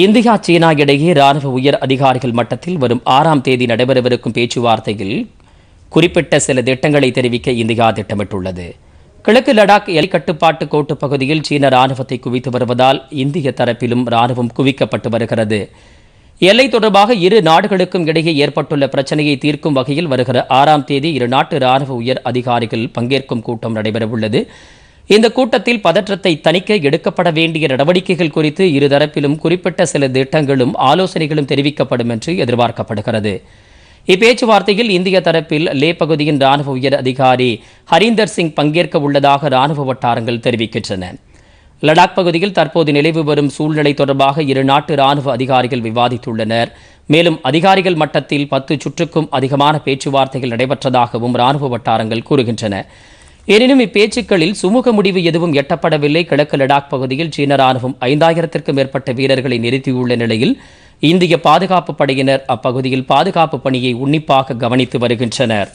India சீனா இடையே ராணுவ உயர் அதிகாரிகள் மட்டத்தில் வரும் ஆறாம் தேதி நடைபெறவிருக்கும் பேச்சுவார்த்தையில் குறிப்பிட்ட சில திட்டங்களை தெரிவிக்க இந்தியா திட்டமிட்டுள்ளது கிழக்கு லடாக் கட்டுப்பாட்டு கோட்டு பகுதியில் சீன ராணுவத்தை குவித்து வருவதால் இந்திய தரப்பிலும் ராணுவம் குவிக்கப்பட்டு வருகிறது எல்லை தொடர்பாக இரு நாடுகளுக்கும் இடையே ஏற்பட்டுள்ள பிரச்சனையை தீர்க்கும் வகையில் வருகிற ஆறாம் தேதி இரு நாட்டு ராணுவ உயர் அதிகாரிகள் பங்கேற்கும் கூட்டம் நடைபெறவுள்ளது இந்த கூட்டத்தில் பதற்றத்தை தணிக்க எடுக்கப்பட வேண்டிய நடவடிக்கைகள் குறித்து இருதரப்பிலும் குறிப்பிட்ட சில திட்டங்களும் ஆலோசனைகளும் தெரிவிக்கப்படும் என்று எதிர்பார்க்கப்படுகிறது இப்பேச்சுவார்த்தையில் இந்திய தரப்பில் லே பகுதியின் ராணுவ உயர் அதிகாரி ஹரீந்தர் சிங் பங்கேற்க உள்ளதாக ராணுவ வட்டாரங்கள் தெரிவிக்கின்றன லடாக் பகுதியில் தற்போது நிலவு வரும் சூழ்நிலை தொடர்பாக இரு நாட்டு ராணுவ அதிகாரிகள் விவாதித்துள்ளனர் மேலும் அதிகாரிகள் மட்டத்தில் பத்து சுற்றுக்கும் அதிகமான பேச்சுவார்த்தைகள் நடைபெற்றதாகவும் ராணுவ வட்டாரங்கள் கூறுகின்றன எனினும் இப்பேச்சுக்களில் சுமூக முடிவு எதுவும் எட்டப்படவில்லை கிழக்கு லடாக் பகுதியில் சீன ராணுவம் ஐந்தாயிரத்திற்கும் மேற்பட்ட வீரர்களை நிறுத்தியுள்ள நிலையில் இந்திய பாதுகாப்பு படையினர் அப்பகுதியில் பாதுகாப்பு பணியை உன்னிப்பாக கவனித்து வருகின்றனர்